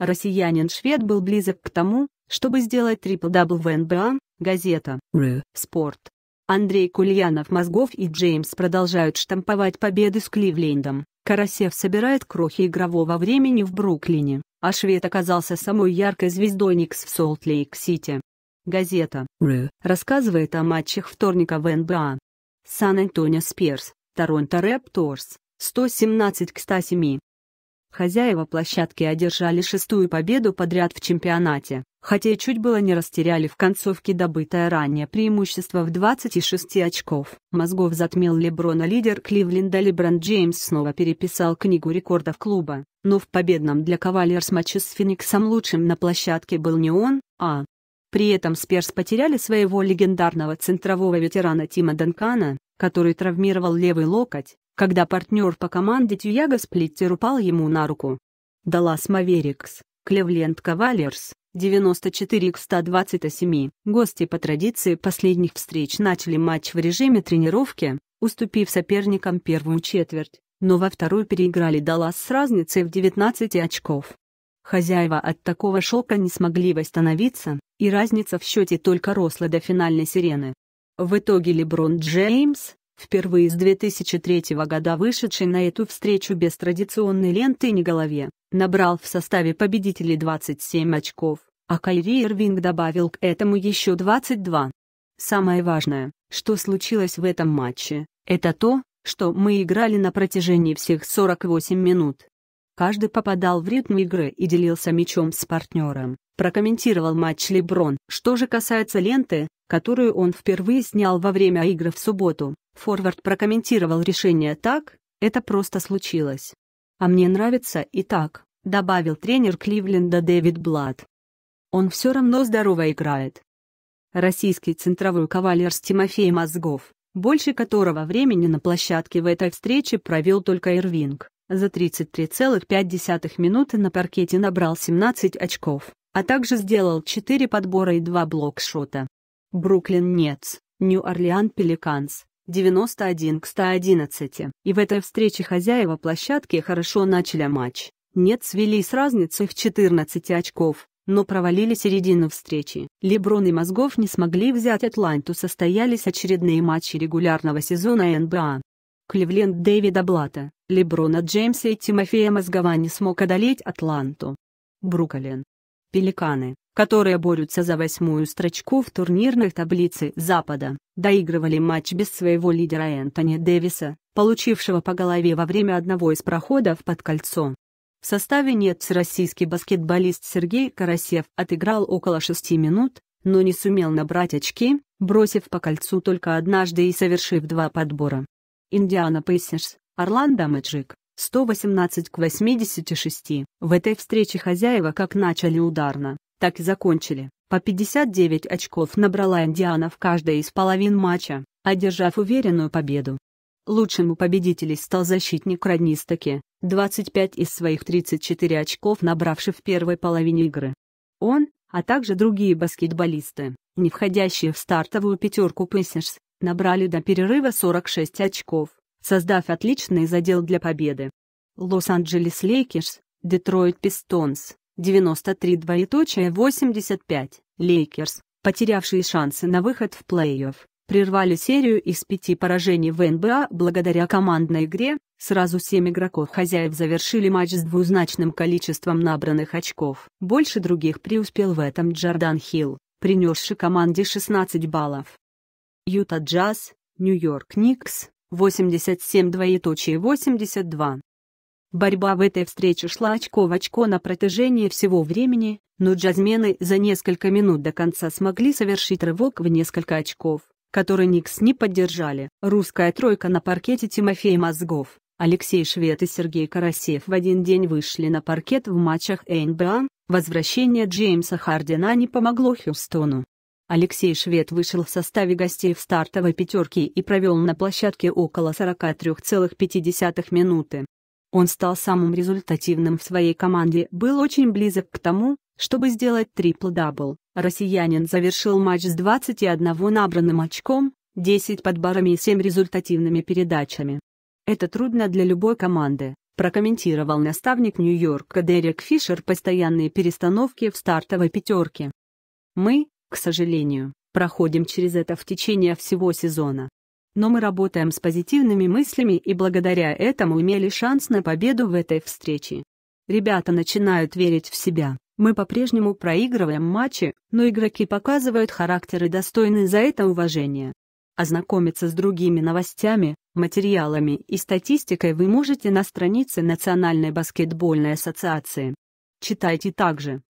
Россиянин-швед был близок к тому, чтобы сделать трипл-дабл в НБА, газета «Ру» Спорт. Андрей Кульянов Мозгов и Джеймс продолжают штамповать победы с Кливлендом. Карасев собирает крохи игрового времени в Бруклине, а швед оказался самой яркой звездой Никс в Солт-Лейк-Сити. Газета «Ру» рассказывает о матчах вторника в НБА. Сан-Антонио Спирс, Торонто Репторс, 117 к 107. Хозяева площадки одержали шестую победу подряд в чемпионате, хотя и чуть было не растеряли в концовке добытое ранее преимущество в 26 очков. Мозгов затмил Леброна лидер Кливленда Леброн Джеймс снова переписал книгу рекордов клуба, но в победном для Кавальерс матче с Фениксом лучшим на площадке был не он, а... При этом Сперс потеряли своего легендарного центрового ветерана Тима Донкана, который травмировал левый локоть, когда партнер по команде Тюяга Сплиттер упал ему на руку. Даллас Маверикс, Кливленд Кавалерс, 94 к 127. Гости по традиции последних встреч начали матч в режиме тренировки, уступив соперникам первую четверть, но во вторую переиграли Даллас с разницей в 19 очков. Хозяева от такого шока не смогли восстановиться, и разница в счете только росла до финальной сирены. В итоге Леброн Джеймс, впервые с 2003 года вышедший на эту встречу без традиционной ленты и не голове, набрал в составе победителей 27 очков, а Кайри Ирвинг добавил к этому еще 22. Самое важное, что случилось в этом матче, это то, что мы играли на протяжении всех 48 минут. Каждый попадал в ритм игры и делился мячом с партнером. Прокомментировал матч Леброн. Что же касается ленты, которую он впервые снял во время игры в субботу, Форвард прокомментировал решение так, это просто случилось. А мне нравится и так, добавил тренер Кливленда Дэвид Блад. Он все равно здорово играет. Российский центровой кавалер с Мозгов, больше которого времени на площадке в этой встрече провел только Ирвинг, за 33,5 минуты на паркете набрал 17 очков, а также сделал 4 подбора и 2 блокшота. Бруклин Нетс, Нью-Орлеан Пеликанс, 91 к 111. И в этой встрече хозяева площадки хорошо начали матч. Нет, вели с разницей в 14 очков, но провалили середину встречи. Леброн и Мозгов не смогли взять Атланту, состоялись очередные матчи регулярного сезона НБА. Кливленд Дэвида Блата, Леброна Джеймса и Тимофея Мозгова не смог одолеть Атланту. Бруклин. Пеликаны, которые борются за восьмую строчку в турнирной таблице Запада, доигрывали матч без своего лидера Энтони Дэвиса, получившего по голове во время одного из проходов под кольцо. В составе НЕЦ российский баскетболист Сергей Карасев отыграл около шести минут, но не сумел набрать очки, бросив по кольцу только однажды и совершив два подбора. Индиана Пейсерс, Орландо Мэджик, 118 к 86. В этой встрече хозяева как начали ударно, так и закончили. По 59 очков набрала Индиана в каждой из половин матча, одержав уверенную победу. Лучшим у победителей стал защитник Роднистаки, 25 из своих 34 очков набравший в первой половине игры. Он, а также другие баскетболисты, не входящие в стартовую пятерку Пейсерс, набрали до перерыва 46 очков, создав отличный задел для победы. Лос-Анджелес Лейкерс, Детройт Пистонс, 93 двоеточие 85, Лейкерс, потерявшие шансы на выход в плей-офф, прервали серию из пяти поражений в НБА благодаря командной игре, сразу семь игроков хозяев завершили матч с двузначным количеством набранных очков. Больше других преуспел в этом Джордан Хилл, принесший команде 16 баллов. Юта Джаз, Нью-Йорк Никс, 87-82. Борьба в этой встрече шла очко в очко на протяжении всего времени, но джазмены за несколько минут до конца смогли совершить рывок в несколько очков, которые Никс не поддержали. Русская тройка на паркете Тимофей Мозгов, Алексей Швед и Сергей Карасев в один день вышли на паркет в матчах НБА, возвращение Джеймса Хардена не помогло Хьюстону. Алексей Швед вышел в составе гостей в стартовой пятерке и провел на площадке около 43,5 минуты. Он стал самым результативным в своей команде, был очень близок к тому, чтобы сделать трипл-дабл. Россиянин завершил матч с 21 набранным очком, 10 подборами и 7 результативными передачами. Это трудно для любой команды, прокомментировал наставник Нью-Йорка Дерек Фишер постоянные перестановки в стартовой пятерке. Мы, к сожалению, проходим через это в течение всего сезона. Но мы работаем с позитивными мыслями и благодаря этому имели шанс на победу в этой встрече. Ребята начинают верить в себя. Мы по-прежнему проигрываем матчи, но игроки показывают характеры и достойны за это уважения. Ознакомиться с другими новостями, материалами и статистикой вы можете на странице Национальной баскетбольной ассоциации. Читайте также